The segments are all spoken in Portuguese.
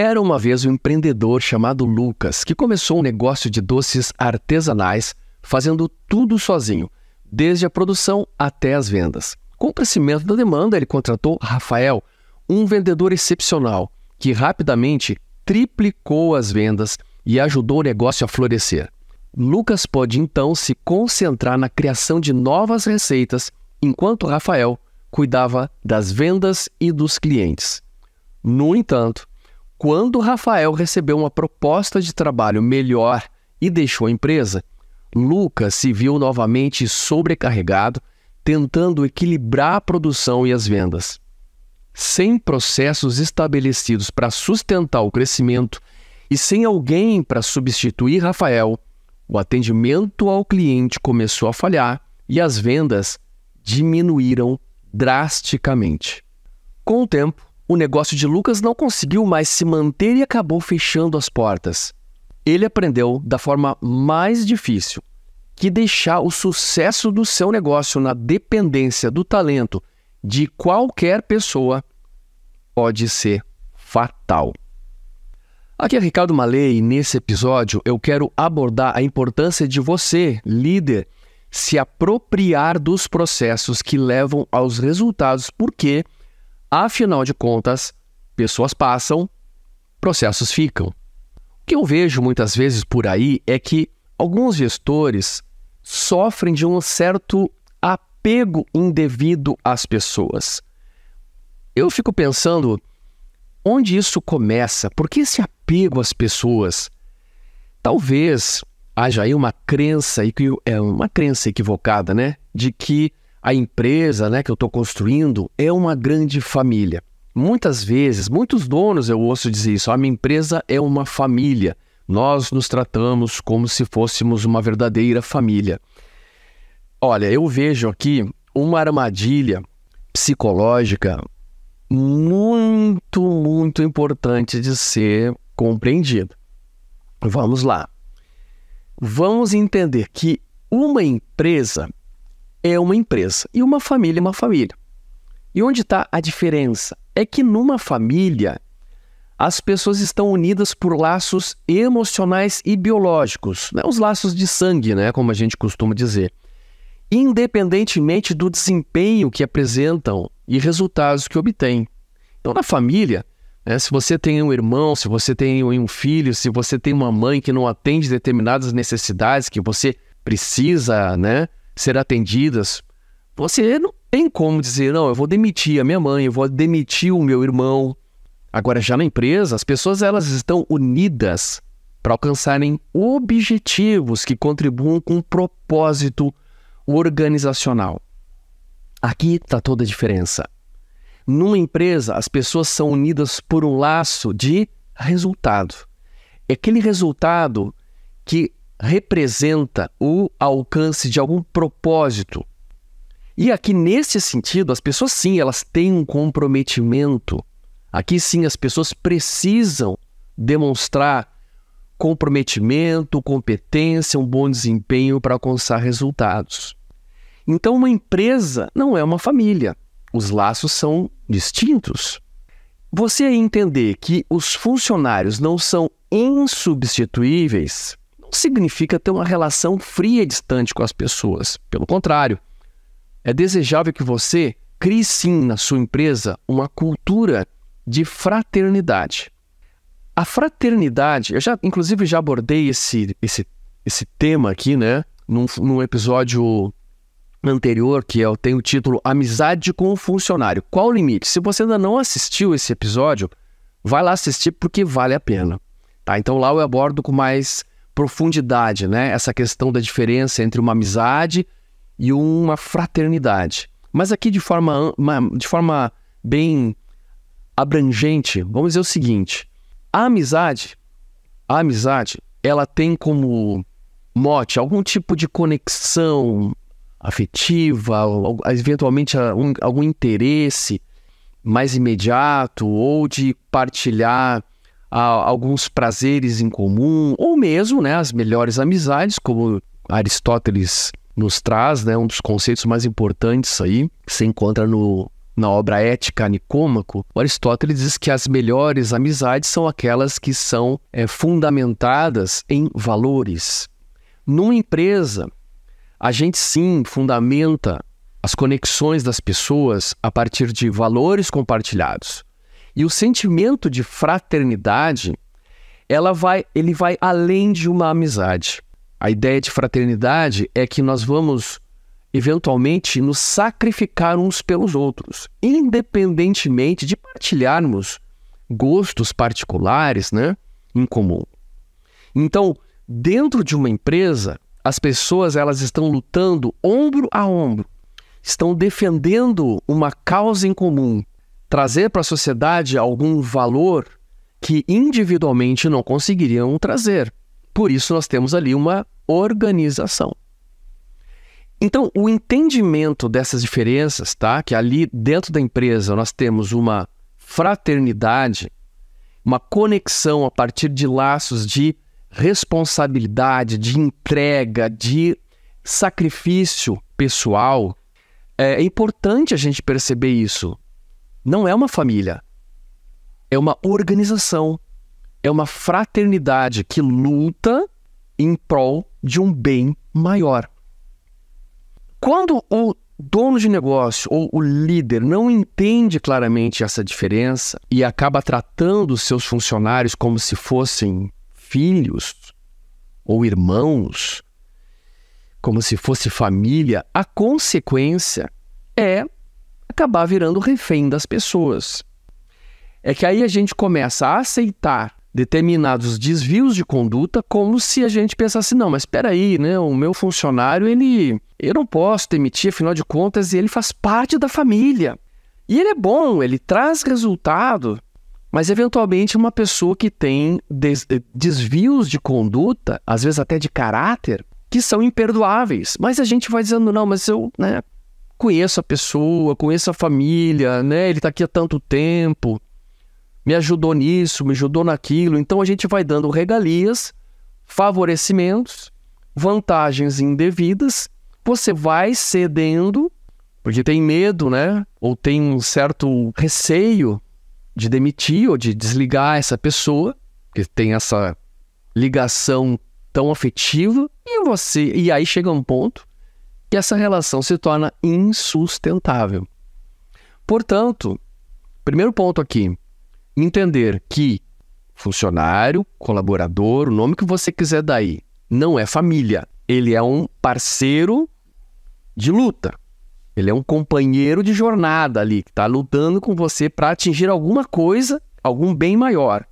Era uma vez um empreendedor chamado Lucas que começou um negócio de doces artesanais, fazendo tudo sozinho, desde a produção até as vendas. Com o crescimento da demanda, ele contratou Rafael, um vendedor excepcional, que rapidamente triplicou as vendas e ajudou o negócio a florescer. Lucas pode então se concentrar na criação de novas receitas, enquanto Rafael cuidava das vendas e dos clientes. No entanto, quando Rafael recebeu uma proposta de trabalho melhor e deixou a empresa, Lucas se viu novamente sobrecarregado, tentando equilibrar a produção e as vendas. Sem processos estabelecidos para sustentar o crescimento e sem alguém para substituir Rafael, o atendimento ao cliente começou a falhar e as vendas diminuíram drasticamente. Com o tempo, o negócio de Lucas não conseguiu mais se manter e acabou fechando as portas. Ele aprendeu da forma mais difícil, que deixar o sucesso do seu negócio na dependência do talento de qualquer pessoa pode ser fatal. Aqui é Ricardo Malei e nesse episódio eu quero abordar a importância de você, líder, se apropriar dos processos que levam aos resultados, porque Afinal de contas, pessoas passam, processos ficam. O que eu vejo muitas vezes por aí é que alguns gestores sofrem de um certo apego indevido às pessoas. Eu fico pensando onde isso começa, por que esse apego às pessoas? Talvez haja aí uma crença, é uma crença equivocada, né? De que a empresa né, que eu estou construindo é uma grande família. Muitas vezes, muitos donos eu ouço dizer isso: a minha empresa é uma família. Nós nos tratamos como se fôssemos uma verdadeira família. Olha, eu vejo aqui uma armadilha psicológica muito, muito importante de ser compreendida. Vamos lá. Vamos entender que uma empresa é uma empresa e uma família é uma família. E onde está a diferença? É que numa família, as pessoas estão unidas por laços emocionais e biológicos, né? os laços de sangue, né? como a gente costuma dizer. Independentemente do desempenho que apresentam e resultados que obtêm. Então, na família, né? se você tem um irmão, se você tem um filho, se você tem uma mãe que não atende determinadas necessidades que você precisa, né? ser atendidas, você não tem como dizer, não, eu vou demitir a minha mãe, eu vou demitir o meu irmão. Agora, já na empresa, as pessoas elas estão unidas para alcançarem objetivos que contribuam com um propósito organizacional. Aqui está toda a diferença. Numa empresa, as pessoas são unidas por um laço de resultado. É aquele resultado que representa o alcance de algum propósito. E aqui, nesse sentido, as pessoas sim, elas têm um comprometimento. Aqui sim, as pessoas precisam demonstrar comprometimento, competência, um bom desempenho para alcançar resultados. Então, uma empresa não é uma família. Os laços são distintos. Você entender que os funcionários não são insubstituíveis não significa ter uma relação fria e distante com as pessoas. Pelo contrário, é desejável que você crie sim na sua empresa uma cultura de fraternidade. A fraternidade, eu já inclusive já abordei esse, esse, esse tema aqui, né? Num, num episódio anterior, que eu é tenho o título Amizade com o Funcionário. Qual o limite? Se você ainda não assistiu esse episódio, vai lá assistir porque vale a pena. Tá? Então lá eu abordo com mais profundidade, né? Essa questão da diferença entre uma amizade e uma fraternidade. Mas aqui de forma, de forma bem abrangente, vamos dizer o seguinte: a amizade, a amizade, ela tem como mote algum tipo de conexão afetiva, eventualmente algum interesse mais imediato ou de partilhar a, alguns prazeres em comum, ou mesmo né, as melhores amizades, como Aristóteles nos traz, né, um dos conceitos mais importantes aí, que se encontra no, na obra Ética Nicômaco, Aristóteles diz que as melhores amizades são aquelas que são é, fundamentadas em valores. Numa empresa, a gente sim fundamenta as conexões das pessoas a partir de valores compartilhados. E o sentimento de fraternidade, ela vai, ele vai além de uma amizade. A ideia de fraternidade é que nós vamos eventualmente nos sacrificar uns pelos outros, independentemente de partilharmos gostos particulares, né, em comum. Então, dentro de uma empresa, as pessoas elas estão lutando ombro a ombro, estão defendendo uma causa em comum, trazer para a sociedade algum valor que individualmente não conseguiriam trazer. Por isso, nós temos ali uma organização. Então, o entendimento dessas diferenças, tá? Que ali dentro da empresa nós temos uma fraternidade, uma conexão a partir de laços de responsabilidade, de entrega, de sacrifício pessoal. É, é importante a gente perceber isso, não é uma família, é uma organização, é uma fraternidade que luta em prol de um bem maior. Quando o dono de negócio ou o líder não entende claramente essa diferença e acaba tratando seus funcionários como se fossem filhos ou irmãos, como se fosse família, a consequência é acabar virando refém das pessoas. É que aí a gente começa a aceitar determinados desvios de conduta como se a gente pensasse não, mas espera aí, né, o meu funcionário, ele eu não posso demitir, afinal de contas, ele faz parte da família. E ele é bom, ele traz resultado, mas eventualmente uma pessoa que tem des eh, desvios de conduta, às vezes até de caráter, que são imperdoáveis. Mas a gente vai dizendo não, mas eu, né, conheço a pessoa, conheço a família, né? Ele está aqui há tanto tempo, me ajudou nisso, me ajudou naquilo. Então a gente vai dando regalias, favorecimentos, vantagens indevidas. Você vai cedendo, porque tem medo, né? Ou tem um certo receio de demitir ou de desligar essa pessoa, que tem essa ligação tão afetiva. E você, e aí chega um ponto que essa relação se torna insustentável. Portanto, primeiro ponto aqui, entender que funcionário, colaborador, o nome que você quiser daí, não é família. Ele é um parceiro de luta. Ele é um companheiro de jornada ali, que está lutando com você para atingir alguma coisa, algum bem maior.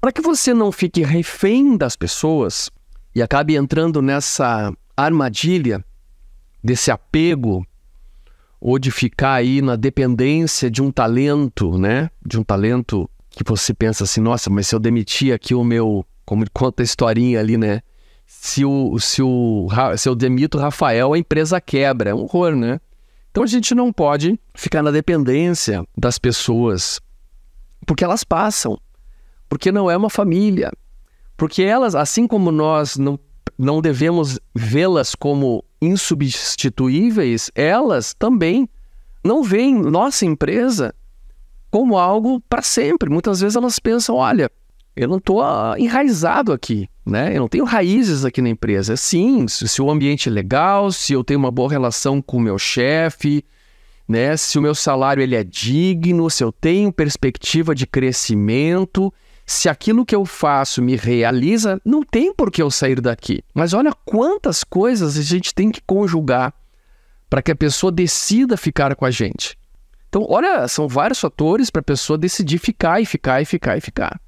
Para que você não fique refém das pessoas e acabe entrando nessa armadilha desse apego ou de ficar aí na dependência de um talento, né? De um talento que você pensa assim, nossa, mas se eu demitir aqui o meu, como conta a historinha ali, né? Se o se o se eu demito o Rafael, a empresa quebra, é um horror, né? Então a gente não pode ficar na dependência das pessoas, porque elas passam, porque não é uma família, porque elas, assim como nós não não devemos vê-las como insubstituíveis, elas também não veem nossa empresa como algo para sempre. Muitas vezes elas pensam, olha, eu não estou ah, enraizado aqui, né? Eu não tenho raízes aqui na empresa. É sim, se o ambiente é legal, se eu tenho uma boa relação com o meu chefe, né? Se o meu salário ele é digno, se eu tenho perspectiva de crescimento, se aquilo que eu faço me realiza, não tem por que eu sair daqui. Mas olha quantas coisas a gente tem que conjugar para que a pessoa decida ficar com a gente. Então, olha, são vários fatores para a pessoa decidir ficar e ficar e ficar e ficar.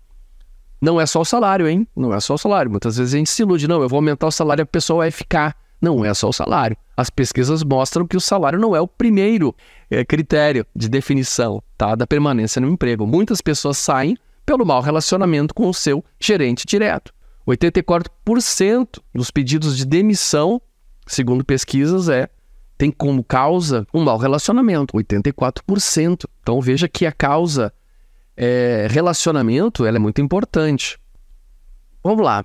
Não é só o salário, hein? Não é só o salário. Muitas vezes a gente se ilude, não, eu vou aumentar o salário, e a pessoa vai ficar. Não é só o salário. As pesquisas mostram que o salário não é o primeiro eh, critério de definição tá, da permanência no emprego. Muitas pessoas saem pelo mau relacionamento com o seu gerente direto. 84% dos pedidos de demissão, segundo pesquisas, é tem como causa um mau relacionamento, 84%. Então veja que a causa é, relacionamento ela é muito importante. Vamos lá.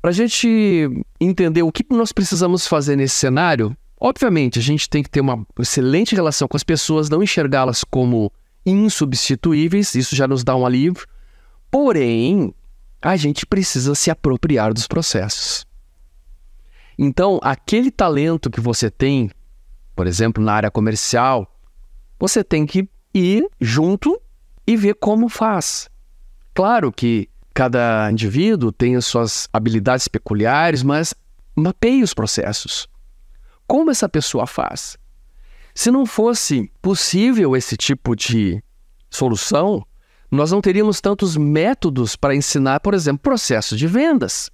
Para a gente entender o que nós precisamos fazer nesse cenário, obviamente a gente tem que ter uma excelente relação com as pessoas, não enxergá-las como insubstituíveis, isso já nos dá um alívio. Porém, a gente precisa se apropriar dos processos. Então, aquele talento que você tem, por exemplo, na área comercial, você tem que ir junto e ver como faz. Claro que cada indivíduo tem as suas habilidades peculiares, mas mapeie os processos. Como essa pessoa faz? Se não fosse possível esse tipo de solução, nós não teríamos tantos métodos para ensinar, por exemplo, processos de vendas.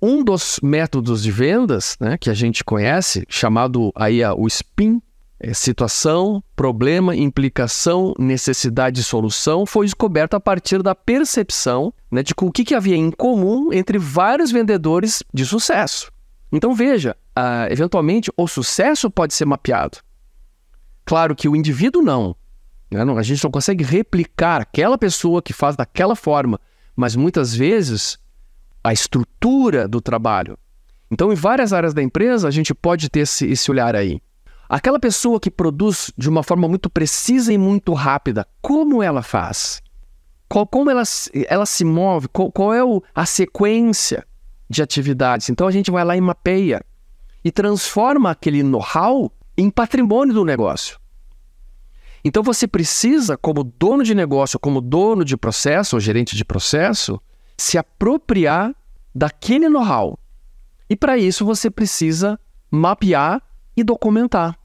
Um dos métodos de vendas né, que a gente conhece, chamado aí o SPIN, é situação, problema, implicação, necessidade e solução, foi descoberto a partir da percepção né, de o que, que havia em comum entre vários vendedores de sucesso. Então veja, uh, eventualmente o sucesso pode ser mapeado, Claro que o indivíduo não. Né? A gente não consegue replicar aquela pessoa que faz daquela forma, mas muitas vezes a estrutura do trabalho. Então, em várias áreas da empresa, a gente pode ter esse, esse olhar aí. Aquela pessoa que produz de uma forma muito precisa e muito rápida, como ela faz? Qual, como ela, ela se move? Qual, qual é o, a sequência de atividades? Então, a gente vai lá e mapeia e transforma aquele know-how em patrimônio do negócio. Então você precisa, como dono de negócio, como dono de processo ou gerente de processo, se apropriar daquele know-how. E para isso você precisa mapear e documentar.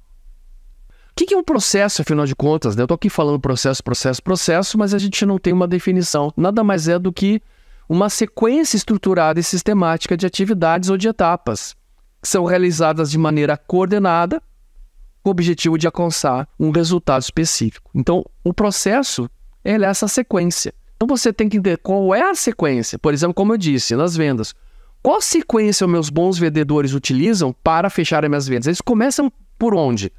O que é um processo, afinal de contas? Né? Eu estou aqui falando processo, processo, processo, mas a gente não tem uma definição. Nada mais é do que uma sequência estruturada e sistemática de atividades ou de etapas que são realizadas de maneira coordenada com o objetivo de alcançar um resultado específico. Então, o processo é essa sequência. Então, você tem que entender qual é a sequência. Por exemplo, como eu disse, nas vendas. Qual sequência os meus bons vendedores utilizam para fechar as minhas vendas? Eles começam por onde?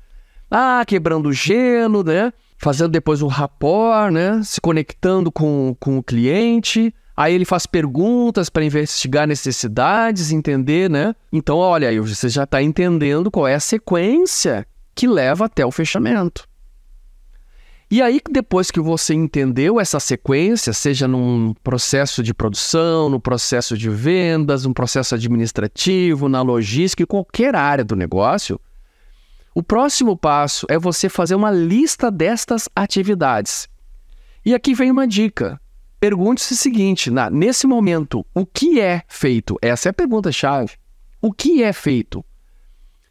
Ah, quebrando o gelo, né? Fazendo depois um rapport, né? Se conectando com, com o cliente. Aí ele faz perguntas para investigar necessidades, entender, né? Então, olha aí, você já está entendendo qual é a sequência que leva até o fechamento. E aí, depois que você entendeu essa sequência, seja num processo de produção, no processo de vendas, um processo administrativo, na logística, em qualquer área do negócio, o próximo passo é você fazer uma lista destas atividades. E aqui vem uma dica. Pergunte-se o seguinte: na, nesse momento, o que é feito? Essa é a pergunta-chave. O que é feito?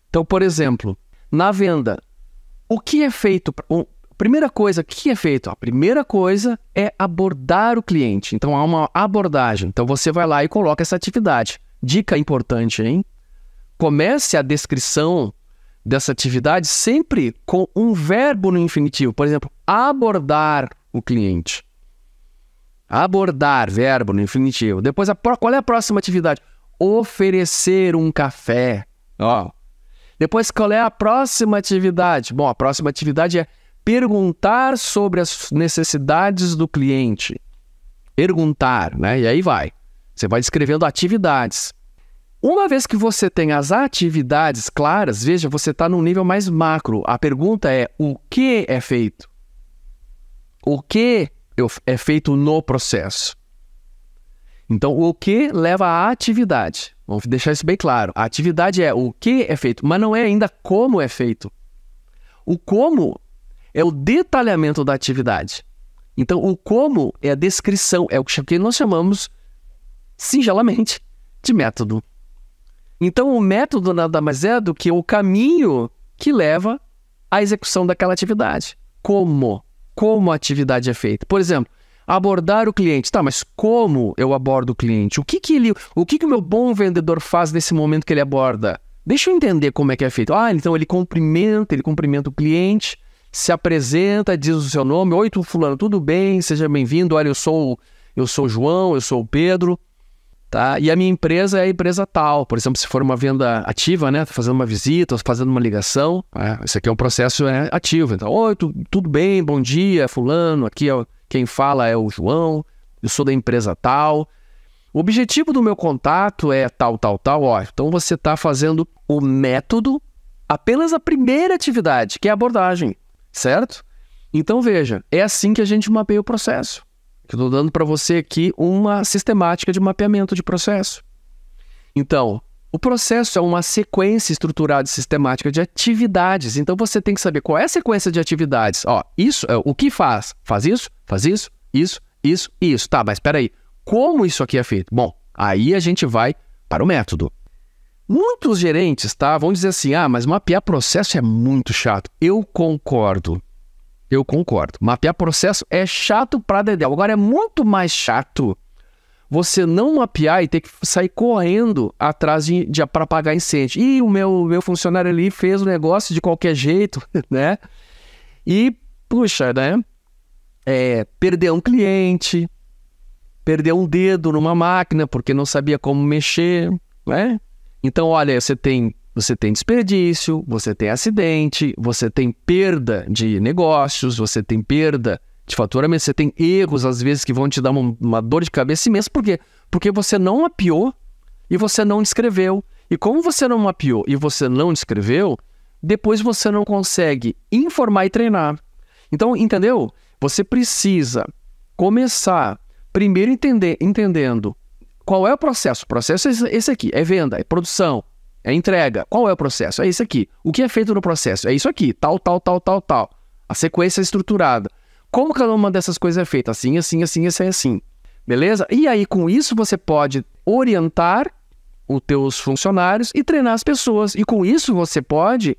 Então, por exemplo, na venda. O que é feito? primeira coisa, o que é feito? A primeira coisa é abordar o cliente. Então há uma abordagem. Então você vai lá e coloca essa atividade. Dica importante, hein? Comece a descrição dessa atividade sempre com um verbo no infinitivo. Por exemplo, abordar o cliente. Abordar, verbo no infinitivo. Depois, a, qual é a próxima atividade? Oferecer um café. Ó, oh depois, qual é a próxima atividade? Bom, a próxima atividade é perguntar sobre as necessidades do cliente. Perguntar, né? E aí vai. Você vai descrevendo atividades. Uma vez que você tem as atividades claras, veja, você está num nível mais macro. A pergunta é: o que é feito? O que é feito no processo? Então, o que leva à atividade? Vamos deixar isso bem claro. A atividade é o que é feito, mas não é ainda como é feito. O como é o detalhamento da atividade. Então, o como é a descrição, é o que nós chamamos, singelamente, de método. Então, o método nada mais é do que o caminho que leva à execução daquela atividade. Como? Como a atividade é feita. Por exemplo, abordar o cliente. Tá, mas como eu abordo o cliente? O que que ele, o que que o meu bom vendedor faz nesse momento que ele aborda? Deixa eu entender como é que é feito. Ah, então ele cumprimenta, ele cumprimenta o cliente, se apresenta, diz o seu nome, oi, fulano, tudo bem? Seja bem-vindo. Olha, eu sou eu sou o João, eu sou o Pedro tá? E a minha empresa é a empresa tal. Por exemplo, se for uma venda ativa, né? Tô fazendo uma visita, tô fazendo uma ligação. Né, isso Esse aqui é um processo né, ativo. Então, oi, tu, tudo bem? Bom dia, fulano. Aqui é, quem fala é o João. Eu sou da empresa tal. O objetivo do meu contato é tal, tal, tal. Ó, então você está fazendo o método apenas a primeira atividade, que é a abordagem, certo? Então veja, é assim que a gente mapeia o processo. Eu estou dando para você aqui uma sistemática de mapeamento de processo. Então, o processo é uma sequência estruturada e sistemática de atividades. Então você tem que saber qual é a sequência de atividades. Ó, isso, é o que faz? Faz isso, faz isso, isso, isso, isso. Tá, mas espera aí. Como isso aqui é feito? Bom, aí a gente vai para o método. Muitos gerentes, tá, vão dizer assim: "Ah, mas mapear processo é muito chato". Eu concordo. Eu concordo. Mapear processo é chato para dedéu. Agora é muito mais chato você não mapear e ter que sair correndo atrás de, de para apagar incêndio. E o meu, meu funcionário ali fez o negócio de qualquer jeito, né? E, puxa, né? É, perdeu um cliente, perdeu um dedo numa máquina porque não sabia como mexer, né? Então, olha, você tem você tem desperdício, você tem acidente, você tem perda de negócios, você tem perda de faturamento, você tem erros às vezes que vão te dar uma, uma dor de cabeça imensa. Por quê? Porque você não mapeou e você não descreveu. E como você não mapeou e você não descreveu, depois você não consegue informar e treinar. Então, entendeu? Você precisa começar primeiro entender, entendendo qual é o processo. O processo é esse aqui: é venda, é produção, é entrega. Qual é o processo? É isso aqui. O que é feito no processo? É isso aqui. Tal, tal, tal, tal, tal. A sequência é estruturada. Como cada uma dessas coisas é feita? Assim, assim, assim, assim, assim. Beleza? E aí, com isso, você pode orientar os teus funcionários e treinar as pessoas. E com isso, você pode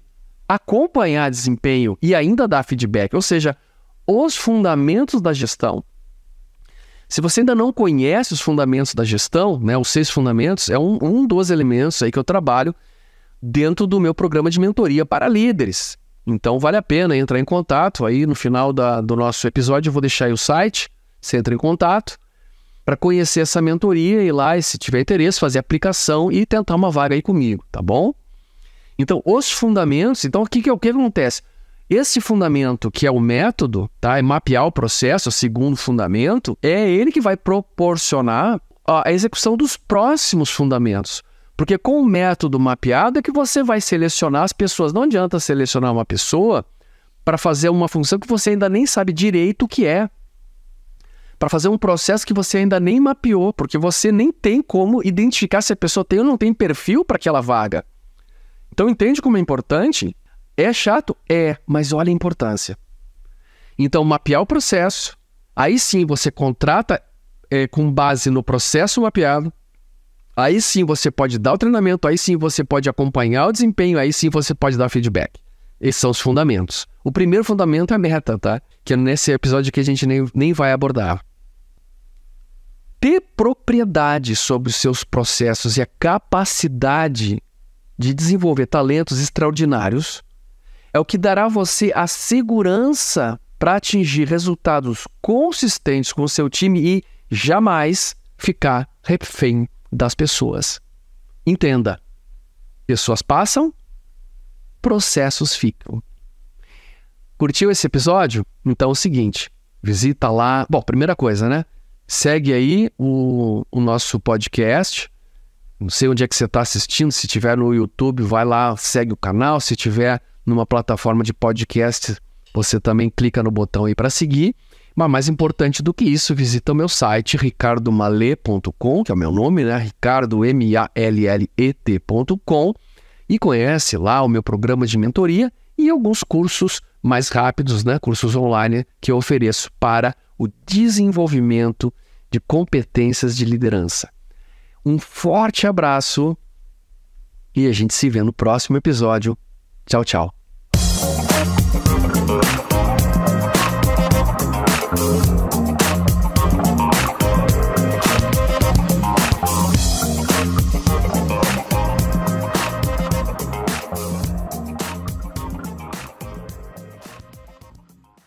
acompanhar desempenho e ainda dar feedback. Ou seja, os fundamentos da gestão se você ainda não conhece os fundamentos da gestão, né, os seis fundamentos, é um, um dos elementos aí que eu trabalho dentro do meu programa de mentoria para líderes. Então vale a pena entrar em contato. Aí no final da, do nosso episódio eu vou deixar aí o site, você entra em contato para conhecer essa mentoria e lá, se tiver interesse, fazer aplicação e tentar uma vaga aí comigo, tá bom? Então, os fundamentos, então o que, que, o que acontece? Esse fundamento, que é o método, tá? é mapear o processo, é o segundo fundamento, é ele que vai proporcionar a execução dos próximos fundamentos. Porque com o método mapeado é que você vai selecionar as pessoas. Não adianta selecionar uma pessoa para fazer uma função que você ainda nem sabe direito o que é. Para fazer um processo que você ainda nem mapeou, porque você nem tem como identificar se a pessoa tem ou não tem perfil para aquela vaga. Então entende como é importante é chato? É, mas olha a importância. Então, mapear o processo, aí sim você contrata é, com base no processo mapeado, aí sim você pode dar o treinamento, aí sim você pode acompanhar o desempenho, aí sim você pode dar feedback. Esses são os fundamentos. O primeiro fundamento é a meta, tá? Que é nesse episódio aqui a gente nem, nem vai abordar. Ter propriedade sobre os seus processos e a capacidade de desenvolver talentos extraordinários é o que dará a você a segurança para atingir resultados consistentes com o seu time e jamais ficar refém das pessoas. Entenda: pessoas passam, processos ficam. Curtiu esse episódio? Então é o seguinte: visita lá. Bom, primeira coisa, né? Segue aí o, o nosso podcast. Não sei onde é que você está assistindo. Se tiver no YouTube, vai lá, segue o canal. Se tiver numa plataforma de podcast, você também clica no botão aí para seguir. Mas mais importante do que isso, visita o meu site ricardomalê.com, que é o meu nome, né? Ricardo M A L L E T.com e conhece lá o meu programa de mentoria e alguns cursos mais rápidos, né? Cursos online que eu ofereço para o desenvolvimento de competências de liderança. Um forte abraço e a gente se vê no próximo episódio. Ciao, ciao.